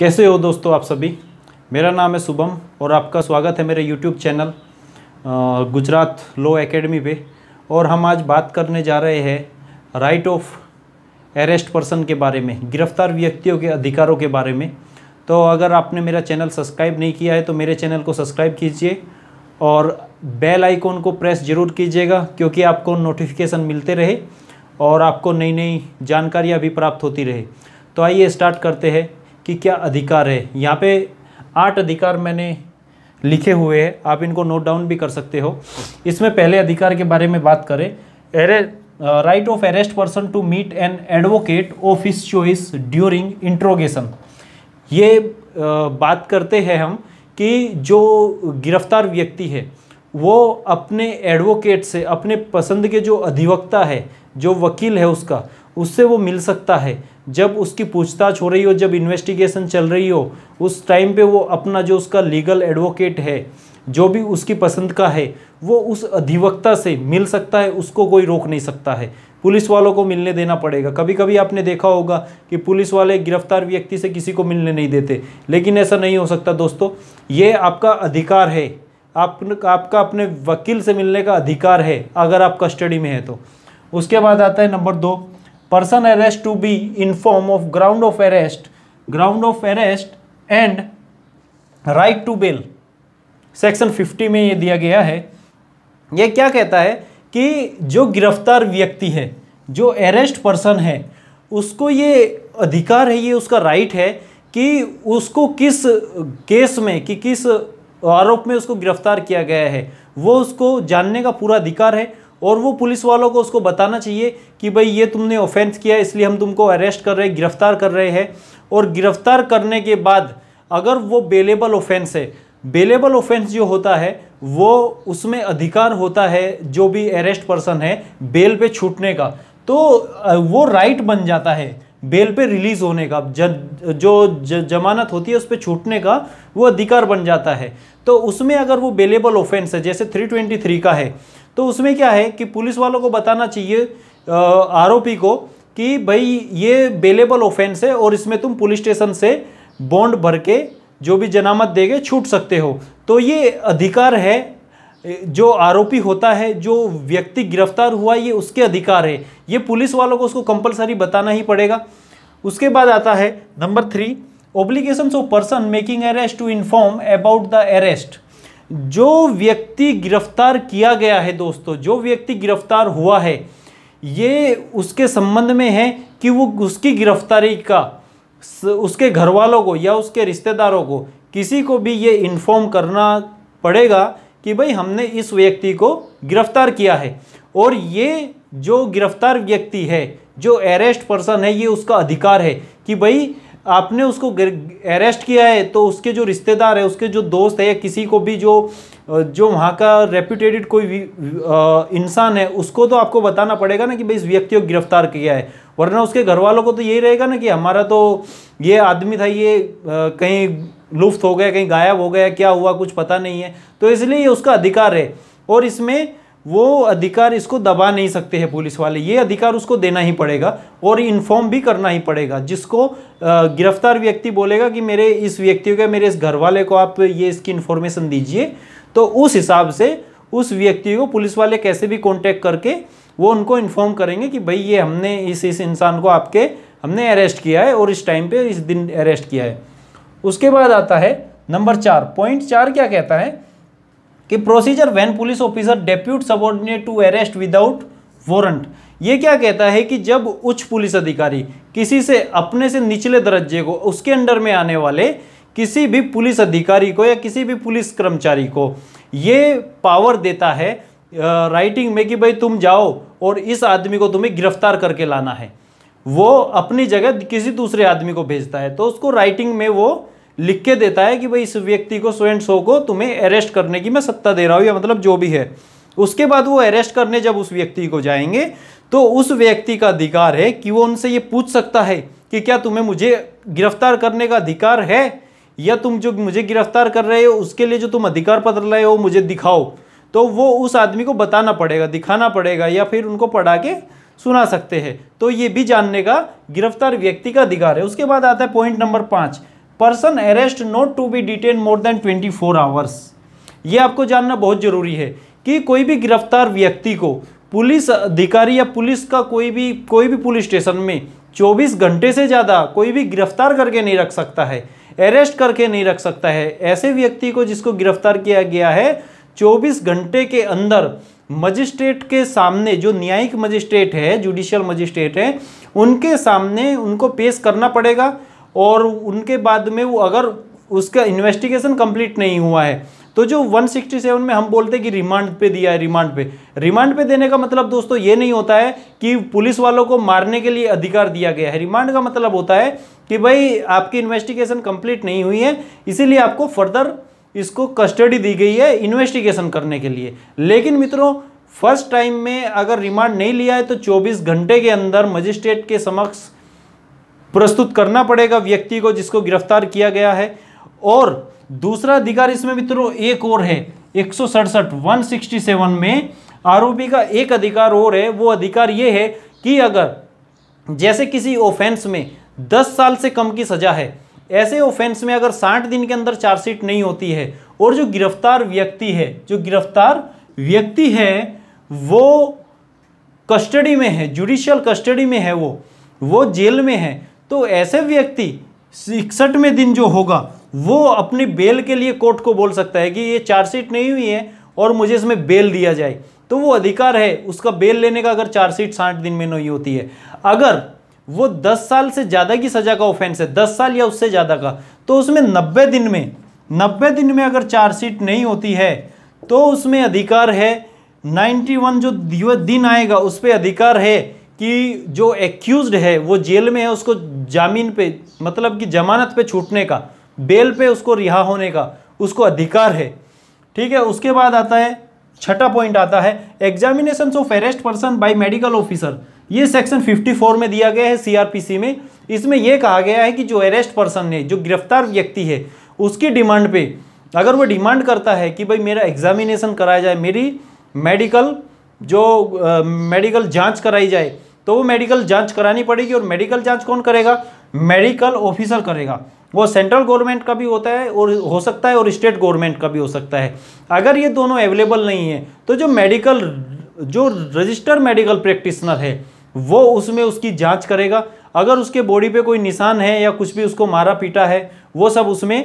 कैसे हो दोस्तों आप सभी मेरा नाम है शुभम और आपका स्वागत है मेरे YouTube channel Gujarat law academy पे और हम आज बात करने जा रहे हैं राइट ऑफ अरेस्ट पर्सन के बारे में गिरफ्तार व्यक्तियों के अधिकारों के बारे में तो अगर आपने मेरा चैनल सब्सक्राइब नहीं किया है तो मेरे चैनल को सब्सक्राइब कीजिए और बेल आइकॉन को प्रेस ज़रूर कीजिएगा क्योंकि आपको नोटिफिकेशन मिलते रहे और आपको नई नई जानकारियाँ भी प्राप्त होती रहे तो आइए स्टार्ट करते हैं कि क्या अधिकार है यहाँ पे आठ अधिकार मैंने लिखे हुए हैं आप इनको नोट डाउन भी कर सकते हो इसमें पहले अधिकार के बारे में बात करें are right of arrest person to meet an advocate of his choice during interrogation ये uh, बात करते हैं हम कि जो गिरफ्तार व्यक्ति है वो अपने एडवोकेट से अपने पसंद के जो अधिवक्ता है जो वकील है उसका उससे वो मिल सकता है जब उसकी पूछताछ हो रही हो जब इन्वेस्टिगेशन चल रही हो उस टाइम पे वो अपना जो उसका लीगल एडवोकेट है जो भी उसकी पसंद का है वो उस अधिवक्ता से मिल सकता है उसको कोई रोक नहीं सकता है पुलिस वालों को मिलने देना पड़ेगा कभी कभी आपने देखा होगा कि पुलिस वाले गिरफ्तार व्यक्ति से किसी को मिलने नहीं देते लेकिन ऐसा नहीं हो सकता दोस्तों ये आपका अधिकार है आप, आपका अपने वकील से मिलने का अधिकार है अगर आप कस्टडी में है तो उसके बाद आता है नंबर दो person arrest to be in form of ground of arrest ground of arrest and right to bail section 50 में ये दिया गया है ये क्या कहता है कि जो गिरफ्तार व्यक्ति है जो अरेस्ट पर्सन है उसको ये अधिकार है ये उसका राइट है कि उसको किस केस में कि किस आरोप में उसको गिरफ्तार किया गया है वो उसको जानने का पूरा अधिकार है और वो पुलिस वालों को उसको बताना चाहिए कि भाई ये तुमने ऑफेंस किया इसलिए हम तुमको अरेस्ट कर रहे हैं गिरफ्तार कर रहे हैं और गिरफ्तार करने के बाद अगर वो बेलेबल ऑफेंस है बेलेबल ऑफेंस जो होता है वो उसमें अधिकार होता है जो भी अरेस्ट पर्सन है बेल पे छूटने का तो वो राइट बन जाता है बेल पे रिलीज़ होने का ज, जो ज, जमानत होती है उस पर छूटने का वो अधिकार बन जाता है तो उसमें अगर वो बेलेबल ऑफेंस है जैसे 323 का है तो उसमें क्या है कि पुलिस वालों को बताना चाहिए आरोपी को कि भाई ये बेलेबल ऑफेंस है और इसमें तुम पुलिस स्टेशन से बॉन्ड भर के जो भी जनामत देगे छूट सकते हो तो ये अधिकार है जो आरोपी होता है जो व्यक्ति गिरफ्तार हुआ ये उसके अधिकार है ये पुलिस वालों को उसको कंपलसरी बताना ही पड़ेगा उसके बाद आता है number three obligations of person making arrest to inform about the arrest जो व्यक्ति गिरफ्तार किया गया है दोस्तों जो व्यक्ति गिरफ्तार हुआ है ये उसके संबंध में है कि वो उसकी गिरफ्तारी का उसके घर वालों को या उसके रिश्तेदारों को किसी को भी ये इन्फॉर्म करना पड़ेगा कि भाई हमने इस व्यक्ति को गिरफ्तार किया है और ये जो गिरफ्तार व्यक्ति है जो अरेस्ट पर्सन है ये उसका अधिकार है कि भाई आपने उसको अरेस्ट किया है तो उसके जो रिश्तेदार है उसके जो दोस्त है या किसी को भी जो जो वहाँ का रेप्यूटेटेड कोई इंसान है उसको तो आपको बताना पड़ेगा ना कि भाई इस व्यक्ति को गिरफ्तार किया है वरना उसके घर वालों को तो यही रहेगा ना कि हमारा तो ये आदमी था ये कहीं लुफ्त हो गया कहीं गायब हो गया क्या हुआ कुछ पता नहीं है तो इसलिए ये उसका अधिकार है और इसमें वो अधिकार इसको दबा नहीं सकते हैं पुलिस वाले ये अधिकार उसको देना ही पड़ेगा और इन्फॉर्म भी करना ही पड़ेगा जिसको गिरफ्तार व्यक्ति बोलेगा कि मेरे इस व्यक्ति को मेरे इस घर वाले को आप ये इसकी इन्फॉर्मेशन दीजिए तो उस हिसाब से उस व्यक्ति को पुलिस वाले कैसे भी कॉन्टैक्ट करके वो उनको इन्फॉर्म करेंगे कि भाई ये हमने इस इस इंसान को आपके हमने अरेस्ट किया है और इस टाइम पर इस दिन अरेस्ट किया है उसके बाद आता है नंबर चार पॉइंट चार क्या कहता है कि procedure when police officer depute subordinate to arrest without warrant ये क्या कहता है कि जब उच्च पुलिस अधिकारी किसी से अपने से निचले दर्जे को उसके अंडर में आने वाले किसी भी पुलिस अधिकारी को या किसी भी पुलिस कर्मचारी को ये पावर देता है राइटिंग में कि भाई तुम जाओ और इस आदमी को तुम्हें गिरफ्तार करके लाना है वो अपनी जगह किसी दूसरे आदमी को भेजता है तो उसको राइटिंग में वो लिख के देता है कि भाई इस व्यक्ति को स्वयं सो को तुम्हें अरेस्ट करने की मैं सत्ता दे रहा हूँ या मतलब जो भी है उसके बाद वो अरेस्ट करने जब उस व्यक्ति को जाएंगे तो उस व्यक्ति का अधिकार है कि वो उनसे ये पूछ सकता है कि क्या तुम्हें मुझे गिरफ्तार करने का अधिकार है या तुम जो मुझे गिरफ्तार कर रहे हो उसके लिए जो तुम अधिकार पत्र लाए हो मुझे दिखाओ तो वो उस आदमी को बताना पड़ेगा दिखाना पड़ेगा या फिर उनको पढ़ा के सुना सकते हैं तो ये भी जानने का गिरफ्तार व्यक्ति का अधिकार है उसके बाद आता है पॉइंट नंबर पाँच person arrest not to be detain more than 24 hours ये आपको जानना बहुत ज़रूरी है कि कोई भी गिरफ्तार व्यक्ति को पुलिस अधिकारी या पुलिस का कोई भी कोई भी पुलिस स्टेशन में 24 घंटे से ज़्यादा कोई भी गिरफ्तार करके नहीं रख सकता है अरेस्ट करके नहीं रख सकता है ऐसे व्यक्ति को जिसको गिरफ्तार किया गया है 24 घंटे के अंदर मजिस्ट्रेट के सामने जो न्यायिक मजिस्ट्रेट है जुडिशियल मजिस्ट्रेट है उनके सामने उनको पेश करना पड़ेगा और उनके बाद में वो अगर उसका इन्वेस्टिगेशन कंप्लीट नहीं हुआ है तो जो 167 में हम बोलते हैं कि रिमांड पे दिया है रिमांड पे रिमांड पे देने का मतलब दोस्तों ये नहीं होता है कि पुलिस वालों को मारने के लिए अधिकार दिया गया है रिमांड का मतलब होता है कि भाई आपकी इन्वेस्टिगेशन कंप्लीट नहीं हुई है इसीलिए आपको फर्दर इसको कस्टडी दी गई है इन्वेस्टिगेशन करने के लिए लेकिन मित्रों फर्स्ट टाइम में अगर रिमांड नहीं लिया है तो चौबीस घंटे के अंदर मजिस्ट्रेट के समक्ष प्रस्तुत करना पड़ेगा व्यक्ति को जिसको गिरफ्तार किया गया है और दूसरा अधिकार इसमें मित्रों एक और है एक सौ सड़सठ वन सिक्सटी सेवन में आरोपी का एक अधिकार और है वो अधिकार ये है कि अगर जैसे किसी ऑफेंस में दस साल से कम की सज़ा है ऐसे ऑफेंस में अगर साठ दिन के अंदर चार्जशीट नहीं होती है और जो गिरफ्तार व्यक्ति है जो गिरफ्तार व्यक्ति है वो कस्टडी में है जुडिशियल कस्टडी में है वो वो जेल में है तो ऐसे व्यक्ति इकसठवें दिन जो होगा वो अपनी बेल के लिए कोर्ट को बोल सकता है कि ये चार्जशीट नहीं हुई है और मुझे इसमें बेल दिया जाए तो वो अधिकार है उसका बेल लेने का अगर चार्जशीट साठ दिन में नहीं होती है अगर वो दस साल से ज़्यादा की सज़ा का ऑफेंस है दस साल या उससे ज़्यादा का तो उसमें नब्बे दिन में नब्बे दिन में अगर चार्जशीट नहीं होती है तो उसमें अधिकार है 91 जो दिन आएगा उस पर अधिकार है कि जो एक्यूज्ड है वो जेल में है उसको जामीन पे मतलब कि जमानत पे छूटने का बेल पे उसको रिहा होने का उसको अधिकार है ठीक है उसके बाद आता है छठा पॉइंट आता है examination of arrest person by medical officer ये सेक्शन 54 में दिया गया है सीआरपीसी में इसमें यह कहा गया है कि जो अरेस्ट पर्सन है जो गिरफ्तार व्यक्ति है उसकी डिमांड पे अगर वो डिमांड करता है कि भाई मेरा एग्जामिनेशन कराया जाए मेरी मेडिकल जो मेडिकल जांच कराई जाए तो वो मेडिकल जांच करानी पड़ेगी और मेडिकल जांच कौन करेगा मेडिकल ऑफिसर करेगा वो सेंट्रल गवर्नमेंट का भी होता है और हो सकता है और स्टेट गवर्नमेंट का भी हो सकता है अगर ये दोनों अवेलेबल नहीं है तो जो मेडिकल जो रजिस्टर मेडिकल प्रैक्टिशनर है वो उसमें उसकी जांच करेगा अगर उसके बॉडी पे कोई निशान है या कुछ भी उसको मारा पीटा है वो सब उसमें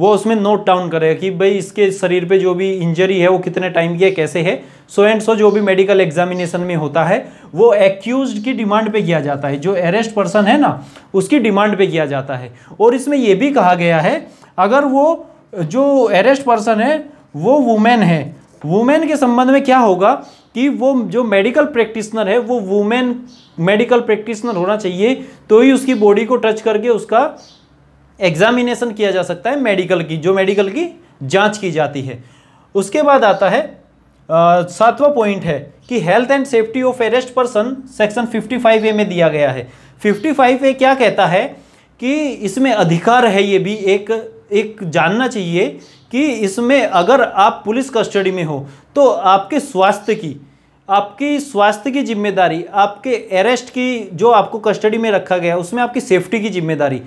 वो उसमें नोट डाउन करेगा कि भाई इसके शरीर पे जो भी इंजरी है वो कितने टाइम की है कैसे है सो एंड सो जो भी मेडिकल एग्जामिनेशन में होता है वो एक्यूज की डिमांड पे किया जाता है जो अरेस्ट पर्सन है ना उसकी डिमांड पे किया जाता है और इसमें यह भी कहा गया है अगर वो जो अरेस्ट पर्सन है वो वुमेन है वुमेन के संबंध में क्या होगा कि वो जो मेडिकल प्रैक्टिशनर है वो वुमेन मेडिकल प्रैक्टिशनर होना चाहिए तो ही उसकी बॉडी को टच करके उसका एग्जामिनेशन किया जा सकता है मेडिकल की जो मेडिकल की जांच की जाती है उसके बाद आता है सातवां पॉइंट है कि health and safety of arrest person section 55 A में दिया गया है 55 ए क्या कहता है कि इसमें अधिकार है ये भी एक एक जानना चाहिए कि इसमें अगर आप पुलिस कस्टडी में हो तो आपके स्वास्थ्य की आपकी स्वास्थ्य की जिम्मेदारी आपके अरेस्ट की जो आपको कस्टडी में रखा गया उसमें आपकी सेफ्टी की जिम्मेदारी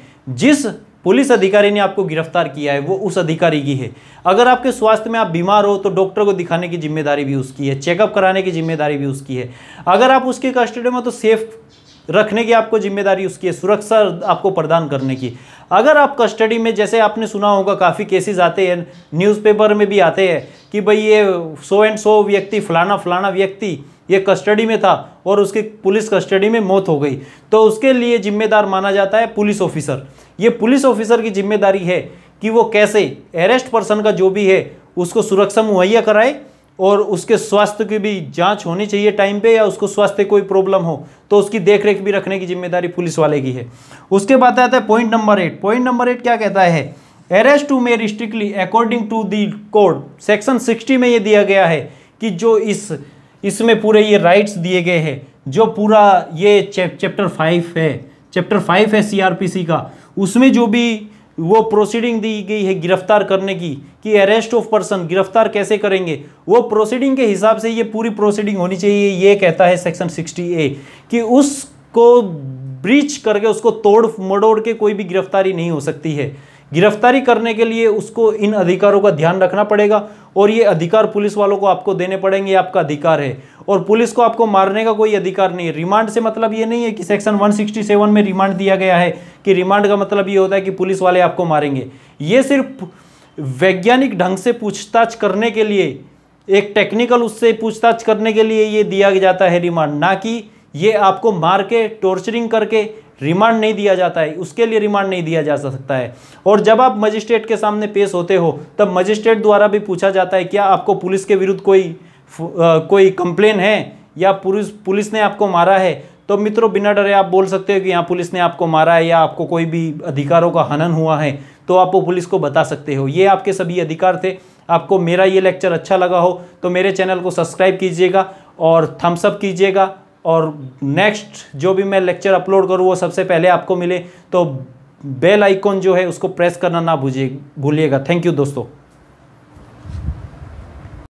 जिस पुलिस अधिकारी ने आपको गिरफ्तार किया है वो उस अधिकारी की है अगर आपके स्वास्थ्य में आप बीमार हो तो डॉक्टर को दिखाने की जिम्मेदारी भी उसकी है चेकअप कराने की जिम्मेदारी भी उसकी है अगर आप उसके कस्टडी में तो सेफ रखने की आपको जिम्मेदारी उसकी है सुरक्षा आपको प्रदान करने की अगर आप कस्टडी में जैसे आपने सुना होगा काफ़ी केसेस आते हैं न्यूज़पेपर में भी आते हैं कि भाई ये सो एंड सो व्यक्ति फलाना फलाना व्यक्ति ये कस्टडी में था और उसकी पुलिस कस्टडी में मौत हो गई तो उसके लिए जिम्मेदार माना जाता है पुलिस ऑफिसर ये पुलिस ऑफिसर की जिम्मेदारी है कि वो कैसे अरेस्ट पर्सन का जो भी है उसको सुरक्षा मुहैया कराए और उसके स्वास्थ्य की भी जांच होनी चाहिए टाइम पे या उसको स्वास्थ्य कोई प्रॉब्लम हो तो उसकी देखरेख भी रखने की जिम्मेदारी पुलिस वाले की है उसके बाद आता है point number eight point number eight क्या कहता है arrest to may strictly according to the code section sixty में ये दिया गया है कि जो इस इसमें पूरे ये राइट्स दिए गए हैं जो पूरा ये चैप्टर फाइव है चैप्टर फाइव है सीआरपीसी का उसमें जो भी वो प्रोसीडिंग दी गई है गिरफ्तार करने की कि अरेस्ट ऑफ पर्सन गिरफ्तार कैसे करेंगे वो प्रोसीडिंग के हिसाब से ये पूरी प्रोसीडिंग होनी चाहिए ये कहता है सेक्शन सिक्सटी ए कि उसको ब्रीच करके उसको तोड़ मड़ोड़ के कोई भी गिरफ्तारी नहीं हो सकती है गिरफ्तारी करने के लिए उसको इन अधिकारों का ध्यान रखना पड़ेगा और ये अधिकार पुलिस वालों को आपको देने पड़ेंगे ये आपका अधिकार है और पुलिस को आपको मारने का कोई अधिकार नहीं है रिमांड से मतलब ये नहीं है कि सेक्शन 167 में रिमांड दिया गया है कि रिमांड का मतलब ये होता है कि पुलिस वाले आपको मारेंगे ये सिर्फ वैज्ञानिक ढंग से पूछताछ करने के लिए एक टेक्निकल उससे पूछताछ करने के लिए ये दिया जाता है रिमांड ना कि ये आपको मार के टॉर्चरिंग करके रिमांड नहीं दिया जाता है उसके लिए रिमांड नहीं दिया जा सकता है और जब आप मजिस्ट्रेट के सामने पेश होते हो तब मजिस्ट्रेट द्वारा भी पूछा जाता है क्या आपको पुलिस के विरुद्ध कोई आ, कोई कंप्लेन है या पुलिस पुलिस ने आपको मारा है तो मित्रों बिना डरे आप बोल सकते हो कि यहाँ पुलिस ने आपको मारा है या आपको कोई भी अधिकारों का हनन हुआ है तो आप वो पुलिस को बता सकते हो ये आपके सभी अधिकार थे आपको मेरा ये लेक्चर अच्छा लगा हो तो मेरे चैनल को सब्सक्राइब कीजिएगा और थम्सअप कीजिएगा और नेक्स्ट जो भी मैं लेक्चर अपलोड करूँ वो सबसे पहले आपको मिले तो बेल आइकॉन जो है उसको प्रेस करना ना भूजिए भूलिएगा थैंक यू दोस्तों